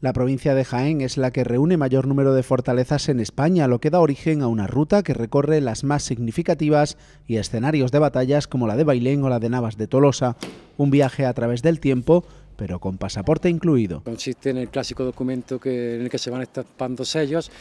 La provincia de Jaén es la que reúne mayor número de fortalezas en España, lo que da origen a una ruta que recorre las más significativas y escenarios de batallas como la de Bailén o la de Navas de Tolosa, un viaje a través del tiempo pero con pasaporte incluido. Consiste en el clásico documento que, en el que se van estampando sellos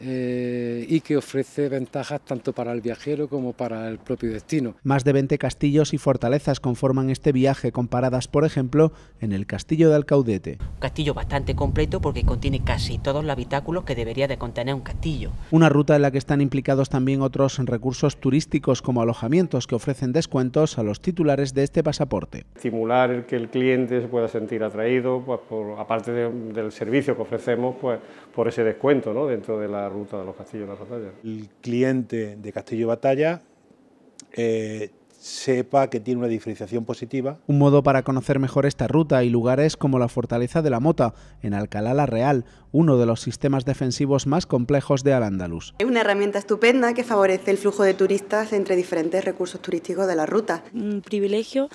eh, y que ofrece ventajas tanto para el viajero como para el propio destino. Más de 20 castillos y fortalezas conforman este viaje, comparadas, por ejemplo, en el castillo de Alcaudete. Un castillo bastante completo porque contiene casi todos los habitáculos que debería de contener un castillo. Una ruta en la que están implicados también otros recursos turísticos como alojamientos que ofrecen descuentos a los titulares de este pasaporte. Estimular que el cliente se pueda sentir sentir atraído, pues, por, aparte del servicio que ofrecemos, pues por ese descuento ¿no? dentro de la ruta de los Castillos de la Batalla. El cliente de Castillo Batalla eh, sepa que tiene una diferenciación positiva. Un modo para conocer mejor esta ruta y lugares como la Fortaleza de la Mota, en Alcalá la Real, uno de los sistemas defensivos más complejos de al andalus Es una herramienta estupenda que favorece el flujo de turistas entre diferentes recursos turísticos de la ruta. Un privilegio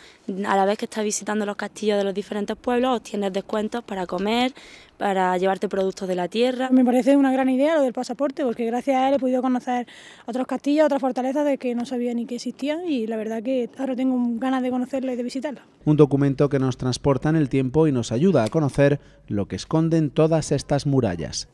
a la vez que estás visitando los castillos de los diferentes pueblos, obtienes descuentos para comer, para llevarte productos de la tierra. Me parece una gran idea lo del pasaporte, porque gracias a él he podido conocer otros castillos, otras fortalezas de que no sabía ni que existían y la verdad que ahora tengo ganas de conocerlo y de visitarlo. Un documento que nos transporta en el tiempo y nos ayuda a conocer lo que esconden todas estas murallas.